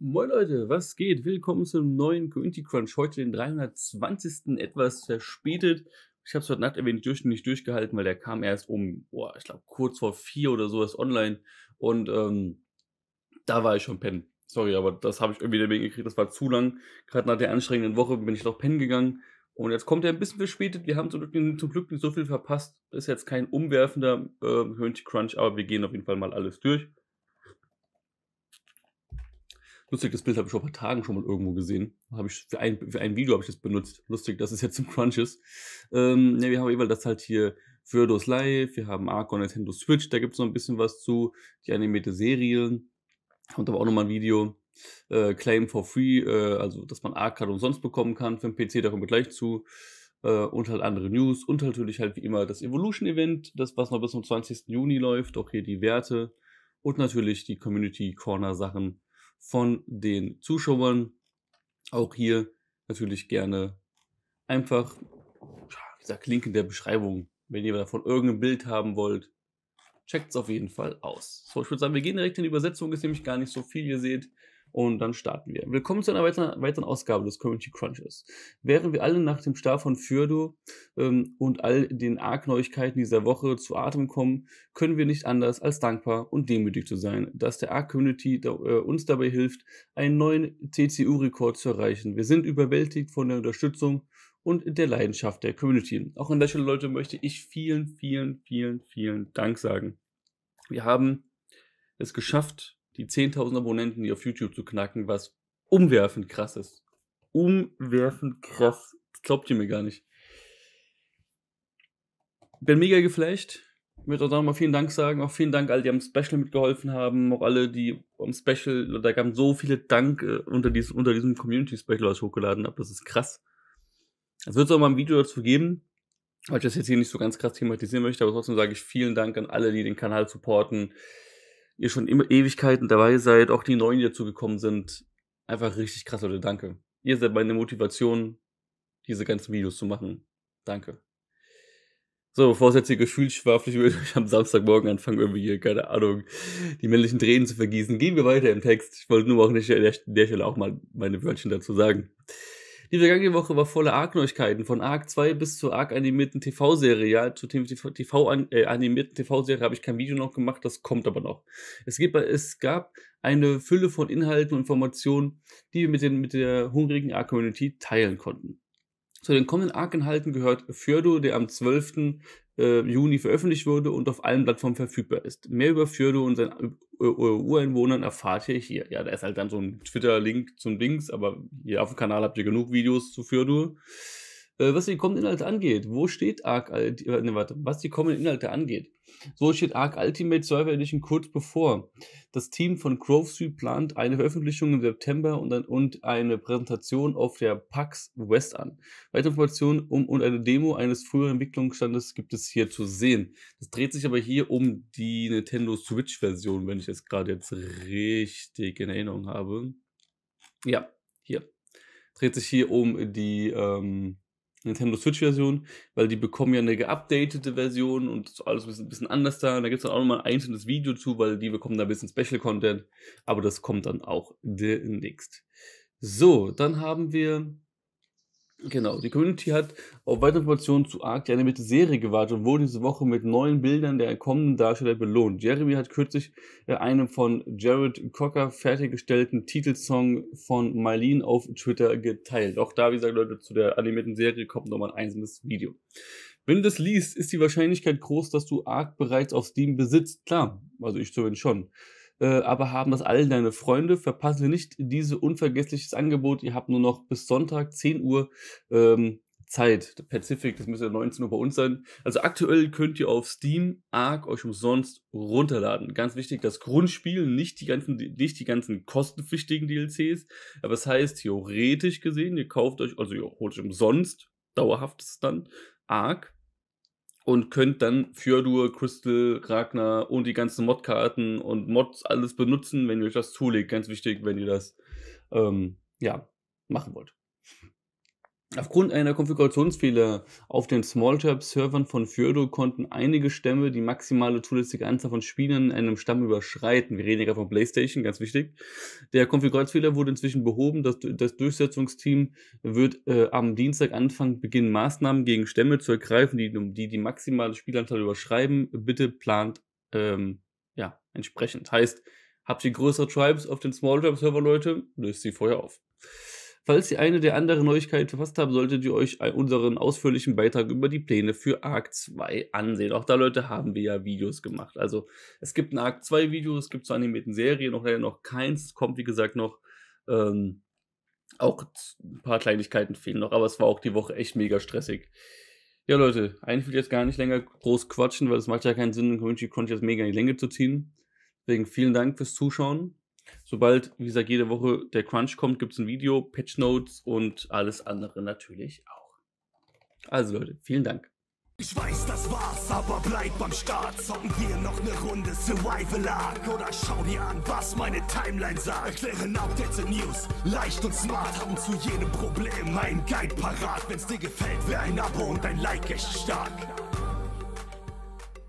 Moin Leute, was geht? Willkommen zum neuen Community Crunch. Heute den 320. etwas verspätet. Ich habe es heute Nacht erwähnt, durch, nicht durchgehalten, weil der kam erst um, boah, ich glaube, kurz vor vier oder so erst online. Und ähm, da war ich schon pennen. Sorry, aber das habe ich irgendwie deswegen gekriegt. Das war zu lang. Gerade nach der anstrengenden Woche bin ich noch pennen gegangen. Und jetzt kommt er ein bisschen verspätet. Wir haben zum Glück, zum Glück nicht so viel verpasst. Ist jetzt kein umwerfender äh, Community Crunch, aber wir gehen auf jeden Fall mal alles durch. Lustig, das Bild habe ich vor ein paar Tagen schon mal irgendwo gesehen. Habe ich für ein, für ein Video habe ich das benutzt. Lustig, dass es jetzt im Crunch ist. Ähm, ja, wir haben jeweils das halt hier DOS Live, wir haben Arc on Nintendo Switch, da gibt es noch ein bisschen was zu. Die animierte Serie. Und aber auch nochmal ein Video. Äh, Claim for Free, äh, also dass man Arc Arcade halt umsonst bekommen kann für den PC, da kommen wir gleich zu. Äh, und halt andere News und halt natürlich halt wie immer das Evolution-Event, das was noch bis zum 20. Juni läuft, auch hier die Werte und natürlich die Community Corner Sachen, von den Zuschauern. Auch hier natürlich gerne einfach, wie gesagt, Link in der Beschreibung. Wenn ihr davon irgendein Bild haben wollt, checkt es auf jeden Fall aus. So, ich würde sagen, wir gehen direkt in die Übersetzung, ist nämlich gar nicht so viel, ihr seht. Und dann starten wir. Willkommen zu einer weiteren, weiteren Ausgabe des Community Crunches. Während wir alle nach dem Start von Fürdo ähm, und all den Arc-Neuigkeiten dieser Woche zu Atem kommen, können wir nicht anders als dankbar und demütig zu sein, dass der Arc-Community da, äh, uns dabei hilft, einen neuen TCU-Rekord zu erreichen. Wir sind überwältigt von der Unterstützung und der Leidenschaft der Community. Auch an der Stelle, Leute, möchte ich vielen, vielen, vielen, vielen Dank sagen. Wir haben es geschafft, die 10.000 Abonnenten, die auf YouTube zu knacken, was umwerfend krass ist. Umwerfend krass. Das glaubt ihr mir gar nicht. Bin mega geflasht. Ich möchte auch nochmal vielen Dank sagen. Auch vielen Dank, alle, die am Special mitgeholfen haben. Auch alle, die am Special, da kamen so viele Dank äh, unter, dies, unter diesem Community-Special, was ich hochgeladen habe. Das ist krass. Es wird auch mal ein Video dazu geben, weil ich das jetzt hier nicht so ganz krass thematisieren möchte, aber trotzdem sage ich vielen Dank an alle, die den Kanal supporten, ihr schon immer Ewigkeiten dabei seid, auch die Neuen, die dazugekommen sind. Einfach richtig krass, Leute, danke. Ihr seid meine Motivation, diese ganzen Videos zu machen. Danke. So, bevor es jetzt hier gefühlt schwaflich wird, ich am Samstagmorgen anfangen, irgendwie hier, keine Ahnung, die männlichen Tränen zu vergießen, gehen wir weiter im Text. Ich wollte nur auch nicht an der, der Stelle auch mal meine Wörtchen dazu sagen. Die vergangene Woche war voller Arc-Neuigkeiten, von Arc 2 bis zur Arc-animierten TV-Serie. Ja, zur TV-animierten äh, TV-Serie habe ich kein Video noch gemacht, das kommt aber noch. Es, gibt, es gab eine Fülle von Inhalten und Informationen, die wir mit, den, mit der hungrigen Arc-Community teilen konnten. Zu den kommenden Arc-Inhalten gehört Fjordo, der am 12. Äh, Juni veröffentlicht wurde und auf allen Plattformen verfügbar ist. Mehr über Fjordo und seinen äh, äh, Ureinwohnern erfahrt ihr hier. Ja, da ist halt dann so ein Twitter-Link zum Dings, aber hier auf dem Kanal habt ihr genug Videos zu Fjordo äh, was die kommenden Inhalte angeht. Wo steht Arc Ultimate, äh, ne, warte, was die kommenden Inhalte angeht. So steht Arc Ultimate Server Edition kurz bevor. Das Team von Grove Street plant eine Veröffentlichung im September und, ein, und eine Präsentation auf der PAX West an. Weitere Informationen um, und eine Demo eines früheren Entwicklungsstandes gibt es hier zu sehen. Das dreht sich aber hier um die Nintendo Switch-Version, wenn ich es gerade jetzt richtig in Erinnerung habe. Ja, hier. Dreht sich hier um die ähm, Nintendo Switch-Version, weil die bekommen ja eine geupdatete Version und alles ein bisschen anders da. Und da gibt es dann auch nochmal ein einzelnes Video zu, weil die bekommen da ein bisschen Special-Content. Aber das kommt dann auch demnächst. So, dann haben wir Genau, die Community hat auf weitere Informationen zu Arc die animierte Serie gewartet und wurde diese Woche mit neuen Bildern der kommenden Darsteller belohnt. Jeremy hat kürzlich äh, einen von Jared Cocker fertiggestellten Titelsong von Marlene auf Twitter geteilt. Auch da, wie gesagt, Leute, zu der animierten Serie kommt nochmal ein einzelnes Video. Wenn du das liest, ist die Wahrscheinlichkeit groß, dass du Arc bereits auf Steam besitzt. Klar, also ich zumindest schon äh, aber haben das alle deine Freunde. Verpassen wir nicht dieses unvergessliches Angebot. Ihr habt nur noch bis Sonntag 10 Uhr ähm, Zeit. Der Pacific, das müsste 19 Uhr bei uns sein. Also aktuell könnt ihr auf Steam Arc euch umsonst runterladen. Ganz wichtig, das Grundspiel, nicht die ganzen, nicht die ganzen kostenpflichtigen DLCs. Aber das heißt, theoretisch gesehen, ihr kauft euch, also ihr holt euch umsonst, dauerhaft ist es dann, Arc und könnt dann Fjordur, Crystal, Ragnar und die ganzen Modkarten und Mods alles benutzen, wenn ihr euch das zulegt. Ganz wichtig, wenn ihr das ähm, ja, machen wollt. Aufgrund einer Konfigurationsfehler auf den Smallcap-Servern von Fyodo konnten einige Stämme die maximale zulässige Anzahl von Spielern in einem Stamm überschreiten. Wir reden ja gerade von PlayStation, ganz wichtig. Der Konfigurationsfehler wurde inzwischen behoben. Das, das Durchsetzungsteam wird äh, am Dienstag Anfang beginnen Maßnahmen gegen Stämme zu ergreifen, die die, die maximale Spielanzahl überschreiben. Bitte plant ähm, ja entsprechend. Heißt, habt ihr größere Tribes auf den Smallcap-Server, Leute, löst sie vorher auf. Falls ihr eine oder andere Neuigkeit verpasst habt, solltet ihr euch unseren ausführlichen Beitrag über die Pläne für Arc 2 ansehen. Auch da, Leute, haben wir ja Videos gemacht. Also es gibt ein Arc 2 Video, es gibt zur animierten Serie noch leider noch keins, kommt wie gesagt noch. Ähm, auch ein paar Kleinigkeiten fehlen noch, aber es war auch die Woche echt mega stressig. Ja, Leute, eigentlich will ich jetzt gar nicht länger groß quatschen, weil es macht ja keinen Sinn, Community Crunch jetzt mega in die Länge zu ziehen. Deswegen vielen Dank fürs Zuschauen. Sobald, wie gesagt, jede Woche der Crunch kommt, gibt es ein Video, Patch Notes und alles andere natürlich auch. Also Leute, vielen Dank. Ich weiß, das war's, aber bleib beim Start. Zocken wir noch eine Runde Survival Arc. Oder schau dir an, was meine Timeline sagt. Erklären Updates und News, leicht und smart. Haben zu jedem Problem ein Guide parat. Wenn's dir gefällt, wäre ein Abo und ein Like echt stark.